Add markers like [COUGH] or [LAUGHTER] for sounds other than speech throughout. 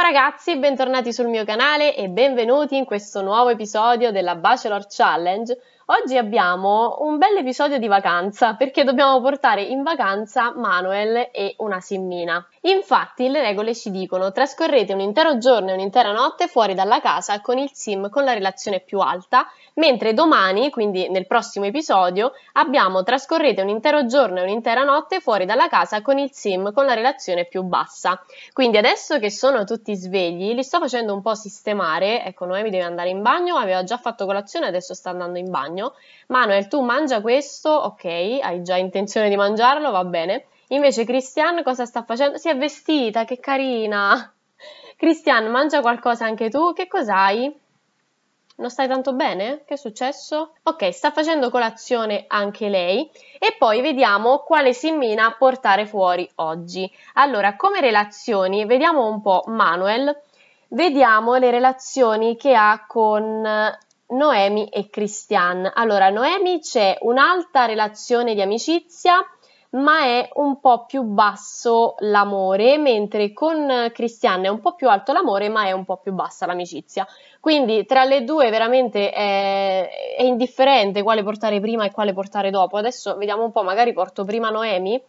Ciao ragazzi, bentornati sul mio canale e benvenuti in questo nuovo episodio della Bachelor Challenge Oggi abbiamo un bel episodio di vacanza perché dobbiamo portare in vacanza Manuel e una simmina. Infatti le regole ci dicono trascorrete un intero giorno e un'intera notte fuori dalla casa con il sim con la relazione più alta, mentre domani, quindi nel prossimo episodio, abbiamo trascorrete un intero giorno e un'intera notte fuori dalla casa con il sim con la relazione più bassa. Quindi adesso che sono tutti svegli, li sto facendo un po' sistemare, ecco Noemi deve andare in bagno, aveva già fatto colazione, adesso sta andando in bagno bisogno. Manuel, tu mangia questo, ok, hai già intenzione di mangiarlo, va bene. Invece Christian cosa sta facendo? Si è vestita, che carina! [LAUGHS] Christian, mangia qualcosa anche tu? Che cos'hai? Non stai tanto bene? Che è successo? Ok, sta facendo colazione anche lei e poi vediamo quale simmina portare fuori oggi. Allora, come relazioni, vediamo un po' Manuel, vediamo le relazioni che ha con Noemi e Christian. Allora, Noemi c'è un'alta relazione di amicizia, ma è un po' più basso l'amore, mentre con Christian è un po' più alto l'amore, ma è un po' più bassa l'amicizia. Quindi tra le due veramente è, è indifferente quale portare prima e quale portare dopo. Adesso vediamo un po', magari porto prima Noemi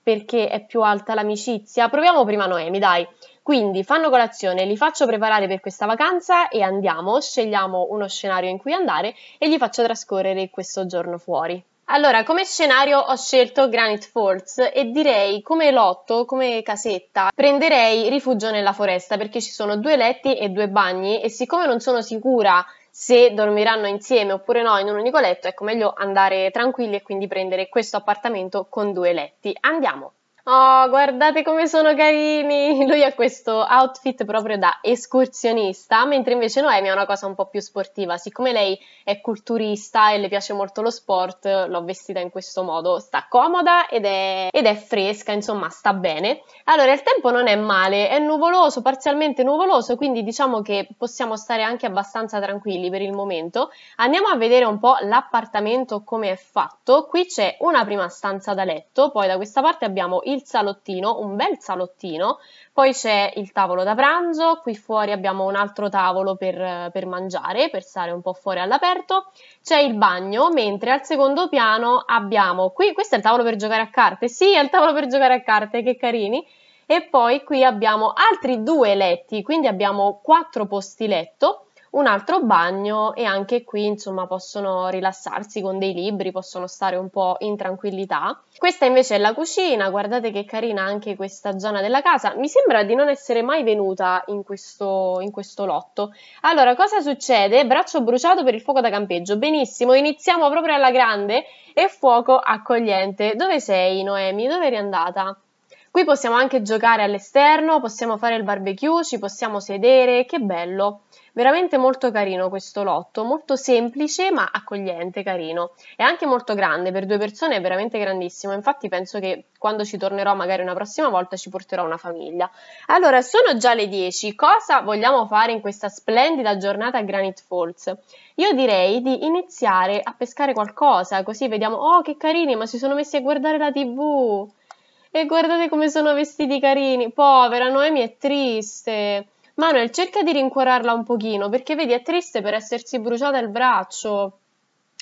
perché è più alta l'amicizia. Proviamo prima Noemi, dai. Quindi fanno colazione, li faccio preparare per questa vacanza e andiamo, scegliamo uno scenario in cui andare e gli faccio trascorrere questo giorno fuori. Allora, come scenario ho scelto Granite Falls e direi come lotto, come casetta, prenderei rifugio nella foresta perché ci sono due letti e due bagni e siccome non sono sicura se dormiranno insieme oppure no in un unico letto, ecco meglio andare tranquilli e quindi prendere questo appartamento con due letti. Andiamo! Oh, guardate come sono carini! [LAUGHS] Lui ha questo outfit proprio da escursionista, mentre invece Noemi ha una cosa un po' più sportiva. Siccome lei è culturista e le piace molto lo sport, l'ho vestita in questo modo. Sta comoda ed è, ed è fresca, insomma, sta bene. Allora, il tempo non è male, è nuvoloso, parzialmente nuvoloso, quindi diciamo che possiamo stare anche abbastanza tranquilli per il momento. Andiamo a vedere un po' l'appartamento come è fatto. Qui c'è una prima stanza da letto, poi da questa parte abbiamo il il salottino, un bel salottino, poi c'è il tavolo da pranzo, qui fuori abbiamo un altro tavolo per, per mangiare, per stare un po' fuori all'aperto, c'è il bagno, mentre al secondo piano abbiamo qui, questo è il tavolo per giocare a carte, sì è il tavolo per giocare a carte, che carini, e poi qui abbiamo altri due letti, quindi abbiamo quattro posti letto un altro bagno e anche qui insomma possono rilassarsi con dei libri, possono stare un po' in tranquillità. Questa invece è la cucina, guardate che carina anche questa zona della casa, mi sembra di non essere mai venuta in questo, in questo lotto. Allora cosa succede? Braccio bruciato per il fuoco da campeggio, benissimo, iniziamo proprio alla grande e fuoco accogliente. Dove sei Noemi? Dove eri andata? Qui possiamo anche giocare all'esterno, possiamo fare il barbecue, ci possiamo sedere, che bello! Veramente molto carino questo lotto, molto semplice ma accogliente, carino. È anche molto grande, per due persone è veramente grandissimo, infatti penso che quando ci tornerò magari una prossima volta ci porterò una famiglia. Allora, sono già le 10, cosa vogliamo fare in questa splendida giornata a Granite Falls? Io direi di iniziare a pescare qualcosa, così vediamo, oh che carini, ma si sono messi a guardare la tv! E guardate come sono vestiti carini. Povera Noemi è triste. Manuel cerca di rincuorarla un pochino perché vedi è triste per essersi bruciata il braccio.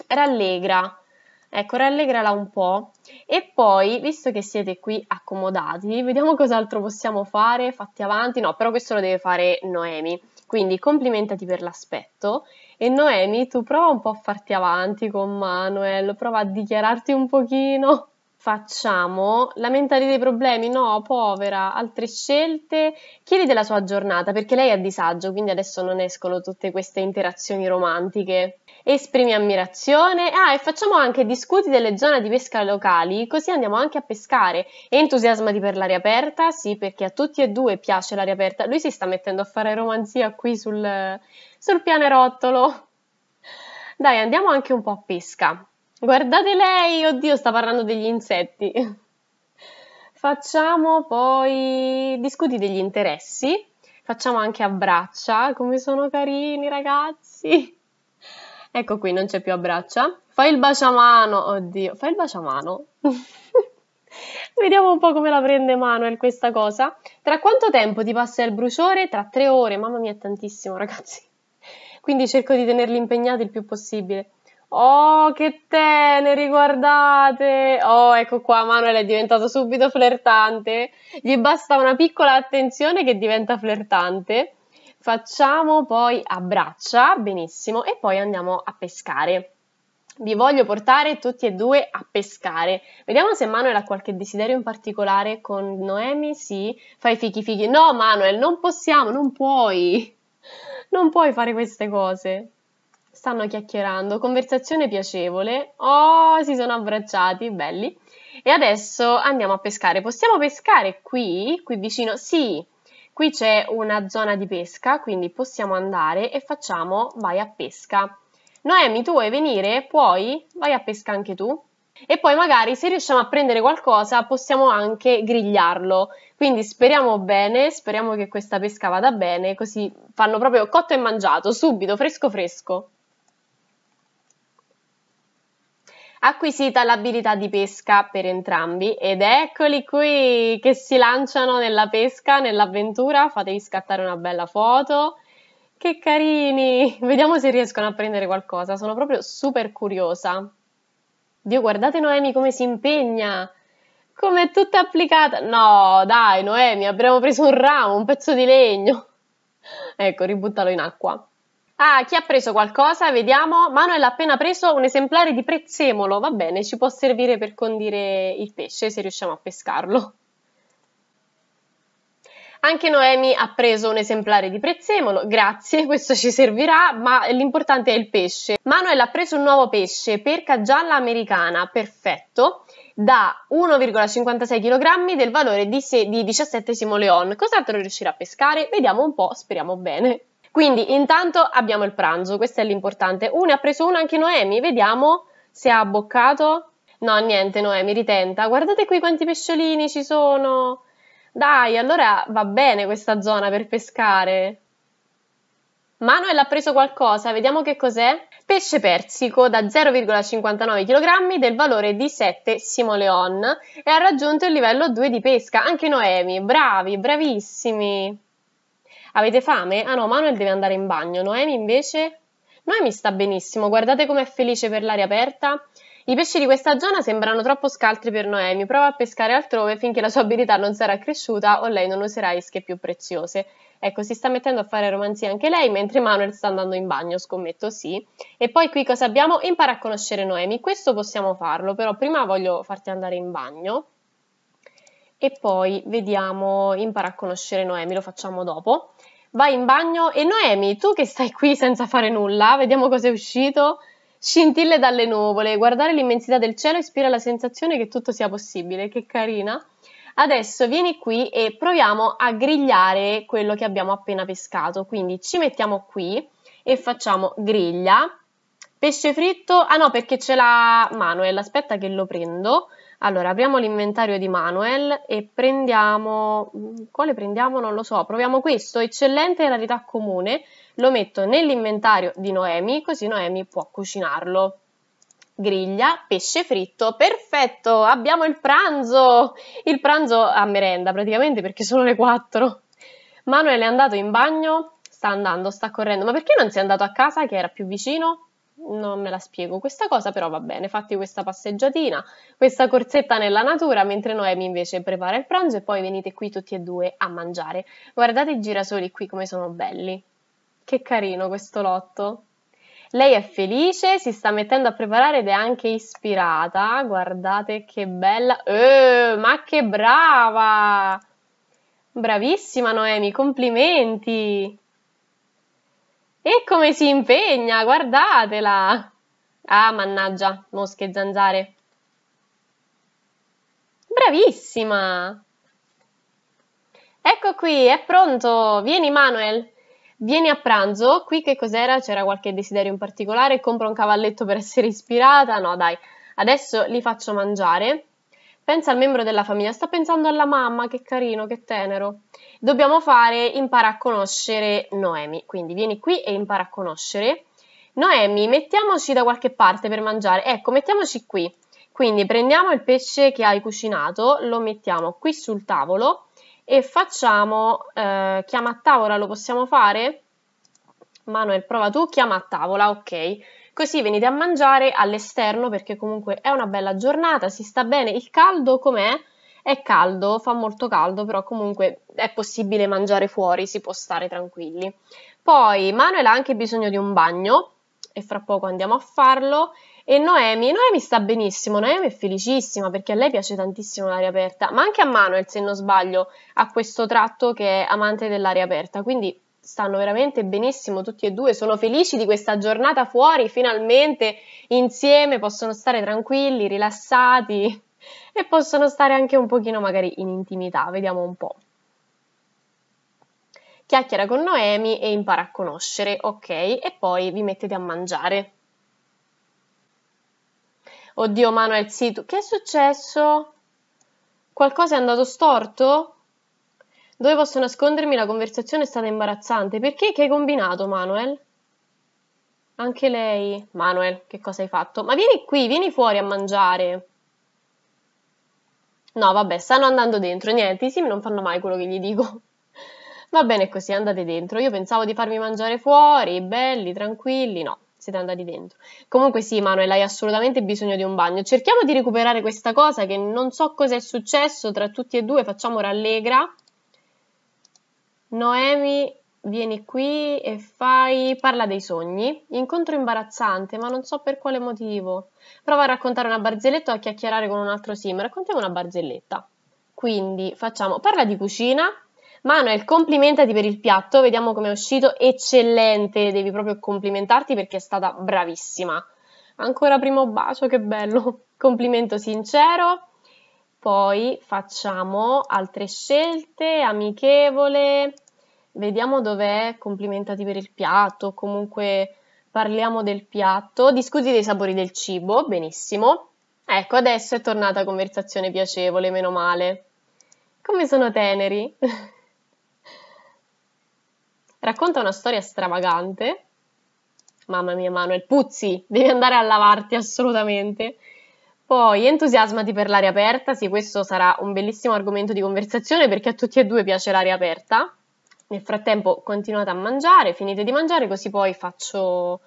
Rallegra. Ecco, rallegrala un po'. E poi, visto che siete qui accomodati, vediamo cos'altro possiamo fare. Fatti avanti. No, però questo lo deve fare Noemi. Quindi complimentati per l'aspetto. E Noemi, tu prova un po' a farti avanti con Manuel, prova a dichiararti un pochino facciamo? Lamentati dei problemi? No, povera, altre scelte. Chiedi della sua giornata perché lei è a disagio, quindi adesso non escono tutte queste interazioni romantiche. Esprimi ammirazione. Ah, e facciamo anche discuti delle zone di pesca locali, così andiamo anche a pescare. E entusiasmati per l'aria aperta? Sì, perché a tutti e due piace l'aria aperta. Lui si sta mettendo a fare romanzia qui sul, sul pianerottolo. Dai, andiamo anche un po' a pesca. Guardate lei, oddio, sta parlando degli insetti. Facciamo poi discuti degli interessi, facciamo anche abbraccia, come sono carini ragazzi. Ecco qui, non c'è più abbraccia. Fai il baciamano, oddio, fai il baciamano. [LAUGHS] Vediamo un po' come la prende Manuel questa cosa. Tra quanto tempo ti passa il bruciore? Tra tre ore, mamma mia, è tantissimo ragazzi. Quindi cerco di tenerli impegnati il più possibile. Oh, che teneri, guardate! Oh, ecco qua, Manuel è diventato subito flirtante. Gli basta una piccola attenzione che diventa flirtante. Facciamo poi abbraccia, benissimo, e poi andiamo a pescare. Vi voglio portare tutti e due a pescare. Vediamo se Manuel ha qualche desiderio in particolare con Noemi. Sì, fai fichi fichi. No, Manuel, non possiamo, non puoi. Non puoi fare queste cose stanno chiacchierando, conversazione piacevole, oh, si sono abbracciati, belli. E adesso andiamo a pescare. Possiamo pescare qui, qui vicino? Sì, qui c'è una zona di pesca, quindi possiamo andare e facciamo vai a pesca. Noemi, tu vuoi venire? Puoi? Vai a pesca anche tu. E poi magari se riusciamo a prendere qualcosa possiamo anche grigliarlo. Quindi speriamo bene, speriamo che questa pesca vada bene, così fanno proprio cotto e mangiato, subito, fresco fresco. acquisita l'abilità di pesca per entrambi ed eccoli qui che si lanciano nella pesca, nell'avventura, fatevi scattare una bella foto. Che carini! [LAUGHS] Vediamo se riescono a prendere qualcosa, sono proprio super curiosa. Dio, guardate Noemi come si impegna! Come è tutta applicata! No, dai Noemi, abbiamo preso un ramo, un pezzo di legno. [LAUGHS] Ecco, ributtalo in acqua. Ah, chi ha preso qualcosa? Vediamo. Manuel ha appena preso un esemplare di prezzemolo. Va bene, ci può servire per condire il pesce se riusciamo a pescarlo. Anche Noemi ha preso un esemplare di prezzemolo, grazie, [LAUGHS] questo ci servirà, ma l'importante è il pesce. Manuel ha preso un nuovo pesce, perca gialla americana, perfetto, da 1,56 kg del valore di, di 17 leon. Cos'altro riuscirà a pescare? Vediamo un po', speriamo bene. Quindi intanto abbiamo il pranzo, questo è l'importante. ne ha preso uno anche Noemi, vediamo se ha abboccato. No, niente Noemi, ritenta. Guardate qui quanti pesciolini ci sono. Dai, allora va bene questa zona per pescare. Manuel ha preso qualcosa, vediamo che cos'è. Pesce persico da 0,59 kg del valore di 7 simoleon e ha raggiunto il livello 2 di pesca. Anche Noemi, bravi, bravissimi. Avete fame? Ah no, Manuel deve andare in bagno. Noemi invece? Noemi sta benissimo, guardate com'è felice per l'aria aperta. I pesci di questa zona sembrano troppo scaltri per Noemi, prova a pescare altrove finché la sua abilità non sarà cresciuta o lei non userà ische più preziose. Ecco, si sta mettendo a fare romanzia anche lei, mentre Manuel sta andando in bagno, scommetto sì. E poi qui cosa abbiamo? Impara a conoscere Noemi. Questo possiamo farlo, però prima voglio farti andare in bagno e poi vediamo, impara a conoscere Noemi, lo facciamo dopo. Vai in bagno e Noemi, tu che stai qui senza fare nulla, vediamo cosa è uscito. Scintille dalle nuvole, guardare l'immensità del cielo ispira la sensazione che tutto sia possibile, che carina. Adesso vieni qui e proviamo a grigliare quello che abbiamo appena pescato, quindi ci mettiamo qui e facciamo griglia, pesce fritto, ah no perché c'è la Manuel, aspetta che lo prendo, allora, apriamo l'inventario di Manuel e prendiamo... Quale prendiamo? Non lo so. Proviamo questo, eccellente rarità comune. Lo metto nell'inventario di Noemi, così Noemi può cucinarlo. Griglia, pesce fritto, perfetto! Abbiamo il pranzo! Il pranzo a merenda praticamente perché sono le 4. Manuel è andato in bagno, sta andando, sta correndo. Ma perché non si è andato a casa che era più vicino? non me la spiego questa cosa, però va bene, fatti questa passeggiatina, questa corsetta nella natura, mentre Noemi invece prepara il pranzo e poi venite qui tutti e due a mangiare. Guardate i girasoli qui come sono belli. Che carino questo lotto. Lei è felice, si sta mettendo a preparare ed è anche ispirata. Guardate che bella. Eh, ma che brava! Bravissima Noemi, complimenti! E come si impegna, guardatela! Ah, mannaggia, mosche e zanzare. Bravissima! Ecco qui, è pronto! Vieni Manuel, vieni a pranzo. Qui che cos'era? C'era qualche desiderio in particolare? Compra un cavalletto per essere ispirata? No, dai. Adesso li faccio mangiare Pensa al membro della famiglia, sta pensando alla mamma, che carino, che tenero. Dobbiamo fare impara a conoscere Noemi, quindi vieni qui e impara a conoscere. Noemi, mettiamoci da qualche parte per mangiare, ecco, mettiamoci qui. Quindi prendiamo il pesce che hai cucinato, lo mettiamo qui sul tavolo e facciamo eh, chiama a tavola, lo possiamo fare? Manuel, prova tu, chiama a tavola, ok. Così venite a mangiare all'esterno perché comunque è una bella giornata, si sta bene, il caldo com'è? È caldo, fa molto caldo, però comunque è possibile mangiare fuori, si può stare tranquilli. Poi Manuel ha anche bisogno di un bagno e fra poco andiamo a farlo. E Noemi, Noemi sta benissimo, Noemi è felicissima perché a lei piace tantissimo l'aria aperta, ma anche a Manuel, se non sbaglio, ha questo tratto che è amante dell'aria aperta, quindi stanno veramente benissimo tutti e due, sono felici di questa giornata fuori, finalmente insieme possono stare tranquilli, rilassati [LAUGHS] e possono stare anche un pochino magari in intimità, vediamo un po'. Chiacchiera con Noemi e impara a conoscere, ok, e poi vi mettete a mangiare. Oddio Manuel, sì, tu... che è successo? Qualcosa è andato storto? Dove posso nascondermi? La conversazione è stata imbarazzante. Perché? Che hai combinato, Manuel? Anche lei. Manuel, che cosa hai fatto? Ma vieni qui, vieni fuori a mangiare. No, vabbè, stanno andando dentro. Niente, i sim non fanno mai quello che gli dico. Va bene così, andate dentro. Io pensavo di farmi mangiare fuori, belli, tranquilli. No, siete andati dentro. Comunque sì, Manuel, hai assolutamente bisogno di un bagno. Cerchiamo di recuperare questa cosa che non so cosa è successo tra tutti e due. Facciamo rallegra. Noemi, vieni qui e fai... parla dei sogni. Incontro imbarazzante, ma non so per quale motivo. Prova a raccontare una barzelletta o a chiacchierare con un altro sim. Raccontiamo una barzelletta. Quindi facciamo... parla di cucina. Manuel, complimentati per il piatto, vediamo come è uscito, eccellente, devi proprio complimentarti perché è stata bravissima. Ancora primo bacio, che bello, [LAUGHS] complimento sincero. Poi facciamo altre scelte, amichevole, vediamo dov'è, complimentati per il piatto, comunque parliamo del piatto, discuti dei sapori del cibo, benissimo. Ecco, adesso è tornata conversazione piacevole, meno male. Come sono teneri? [LAUGHS] Racconta una storia stravagante. Mamma mia, Manuel, puzzi, devi andare a lavarti assolutamente. Poi entusiasmati per l'aria aperta, sì, questo sarà un bellissimo argomento di conversazione perché a tutti e due piace l'aria aperta. Nel frattempo continuate a mangiare, finite di mangiare così poi faccio,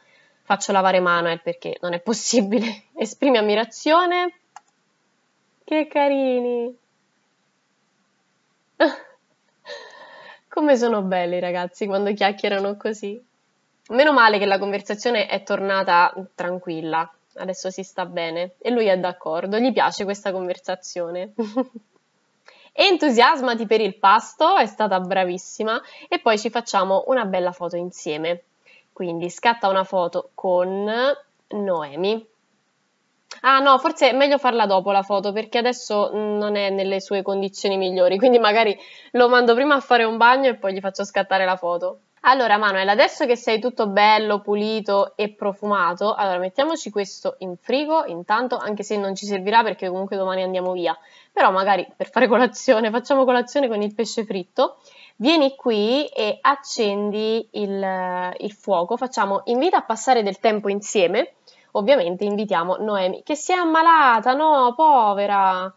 faccio lavare Manuel eh, perché non è possibile. [LAUGHS] Esprimi ammirazione. Che carini. [LAUGHS] Come sono belli ragazzi quando chiacchierano così. Meno male che la conversazione è tornata tranquilla, adesso si sta bene e lui è d'accordo, gli piace questa conversazione. [LAUGHS] Entusiasmati per il pasto, è stata bravissima e poi ci facciamo una bella foto insieme. Quindi scatta una foto con Noemi. Ah no, forse è meglio farla dopo la foto perché adesso non è nelle sue condizioni migliori, quindi magari lo mando prima a fare un bagno e poi gli faccio scattare la foto. Allora, Manuel, adesso che sei tutto bello, pulito e profumato, allora mettiamoci questo in frigo, intanto, anche se non ci servirà perché comunque domani andiamo via. Però magari per fare colazione, facciamo colazione con il pesce fritto. Vieni qui e accendi il, il fuoco, facciamo invita a passare del tempo insieme. Ovviamente invitiamo Noemi, che si è ammalata, no, povera.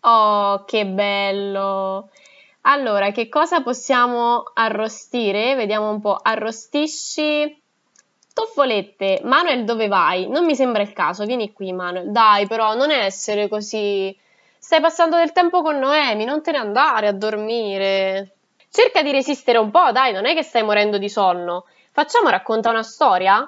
Oh, che bello! Allora, che cosa possiamo arrostire? Vediamo un po'. Arrostisci toffolette. Manuel, dove vai? Non mi sembra il caso. Vieni qui, Manuel. Dai, però, non essere così. Stai passando del tempo con Noemi, non te ne andare a dormire. Cerca di resistere un po', dai, non è che stai morendo di sonno. Facciamo racconta una storia?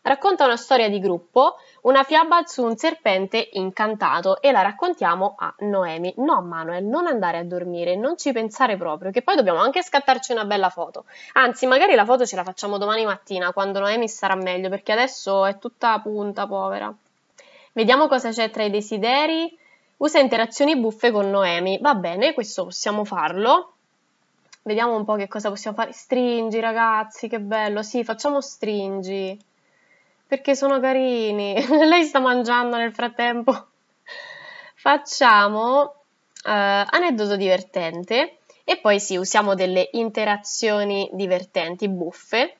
Racconta una storia di gruppo, una fiaba su un serpente incantato e la raccontiamo a Noemi. No, Manuel, non andare a dormire, non ci pensare proprio, che poi dobbiamo anche scattarci una bella foto. Anzi, magari la foto ce la facciamo domani mattina, quando Noemi sarà meglio, perché adesso è tutta punta, povera. Vediamo cosa c'è tra i desideri. Usa interazioni buffe con Noemi. Va bene, questo possiamo farlo. Vediamo un po' che cosa possiamo fare. Stringi, ragazzi, che bello. Sì, facciamo stringi perché sono carini. [LAUGHS] Lei sta mangiando nel frattempo. Facciamo uh, aneddoto divertente e poi sì, usiamo delle interazioni divertenti, buffe.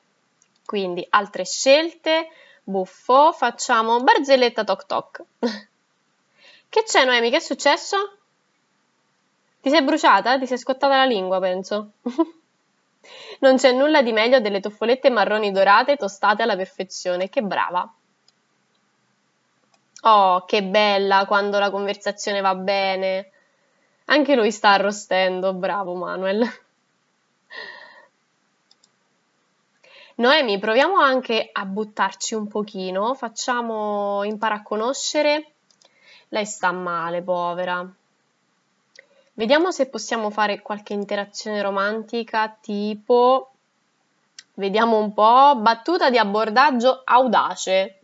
Quindi altre scelte, buffo, facciamo barzelletta toc toc. [LAUGHS] che c'è Noemi? Che è successo? Ti sei bruciata? Ti sei scottata la lingua, penso. [LAUGHS] Non c'è nulla di meglio delle tuffolette marroni dorate tostate alla perfezione. Che brava! Oh, che bella quando la conversazione va bene. Anche lui sta arrostendo, bravo Manuel. Noemi, proviamo anche a buttarci un pochino, facciamo impara a conoscere. Lei sta male, povera. Vediamo se possiamo fare qualche interazione romantica tipo, vediamo un po', battuta di abbordaggio audace. [LAUGHS]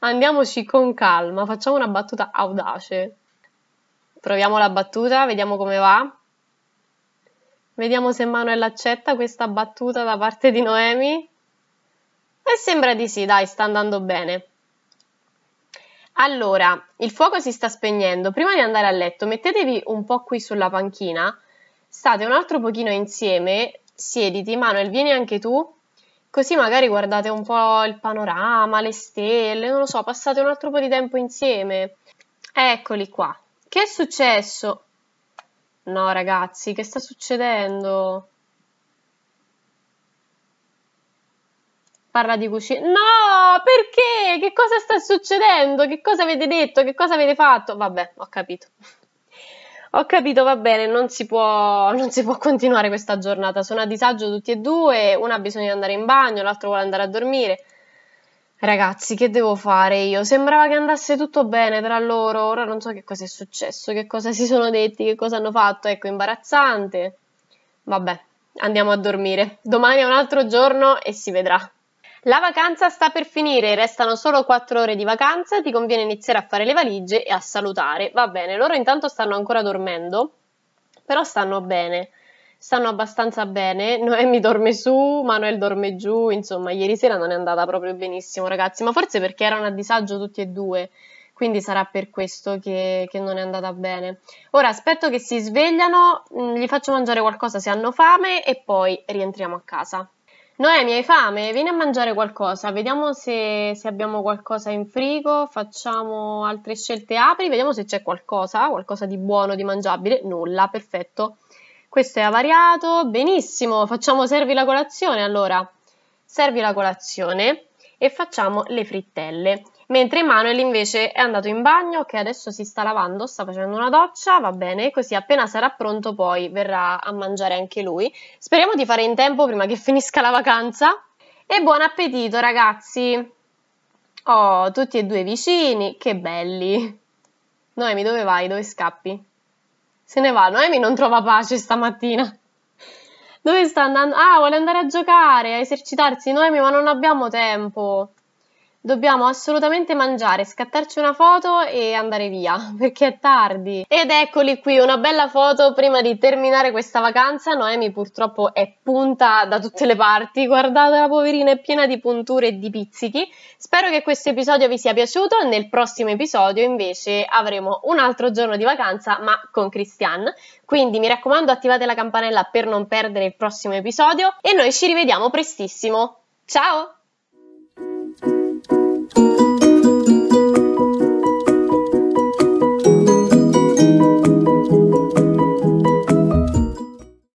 Andiamoci con calma, facciamo una battuta audace. Proviamo la battuta, vediamo come va. Vediamo se Manuel accetta questa battuta da parte di Noemi. E sembra di sì, dai, sta andando bene. Allora, il fuoco si sta spegnendo. Prima di andare a letto, mettetevi un po' qui sulla panchina. State un altro pochino insieme. Siediti, Manuel, vieni anche tu. Così magari guardate un po' il panorama, le stelle, non lo so, passate un altro po' di tempo insieme. Eccoli qua. Che è successo? No, ragazzi, che sta succedendo? parla di cucina. No, perché? Che cosa sta succedendo? Che cosa avete detto? Che cosa avete fatto? Vabbè, ho capito. Ho capito, va bene, non si, può, non si può continuare questa giornata. Sono a disagio tutti e due, una ha bisogno di andare in bagno, l'altro vuole andare a dormire. Ragazzi, che devo fare io? Sembrava che andasse tutto bene tra loro, ora non so che cosa è successo, che cosa si sono detti, che cosa hanno fatto, ecco, imbarazzante. Vabbè, andiamo a dormire. Domani è un altro giorno e si vedrà. La vacanza sta per finire, restano solo 4 ore di vacanza, ti conviene iniziare a fare le valigie e a salutare. Va bene, loro intanto stanno ancora dormendo, però stanno bene. Stanno abbastanza bene, [LAUGHS] Noemi dorme su, Manuel dorme giù, insomma, ieri sera non è andata proprio benissimo, ragazzi, ma forse perché erano a disagio tutti e due quindi sarà per questo che, che, non è andata bene. Ora aspetto che si svegliano, mm, gli faccio mangiare qualcosa se hanno fame e poi rientriamo a casa. Noemi, hai fame? Vieni a mangiare qualcosa, vediamo se, se, abbiamo qualcosa in frigo, facciamo altre scelte, apri, vediamo se c'è qualcosa, qualcosa di buono, di mangiabile, nulla, perfetto. Questo è avariato, benissimo, facciamo servi la colazione allora. Servi la colazione e facciamo le frittelle mentre Manuel invece è andato in bagno che adesso si sta lavando, sta facendo una doccia, va bene, così appena sarà pronto poi verrà a mangiare anche lui. Speriamo di fare in tempo prima che [LAUGHS] finisca la vacanza e buon appetito ragazzi! Oh, tutti e due vicini, che belli! Noemi, dove vai? Dove scappi? Se ne va, Noemi non trova pace stamattina. Dove sta andando? Ah, vuole andare a giocare, a esercitarsi, Noemi, ma non abbiamo tempo dobbiamo assolutamente mangiare, scattarci una foto e andare via [LAUGHS] perché è tardi. Ed eccoli qui, una bella foto prima di terminare questa vacanza. Noemi purtroppo è punta da tutte le parti, guardate la poverina, è piena di punture e di pizzichi. Spero che questo episodio vi sia piaciuto, nel prossimo episodio invece avremo un altro giorno di vacanza ma con Christian. Quindi mi raccomando attivate la campanella per non perdere il prossimo episodio e noi ci rivediamo prestissimo. Ciao! Thank you.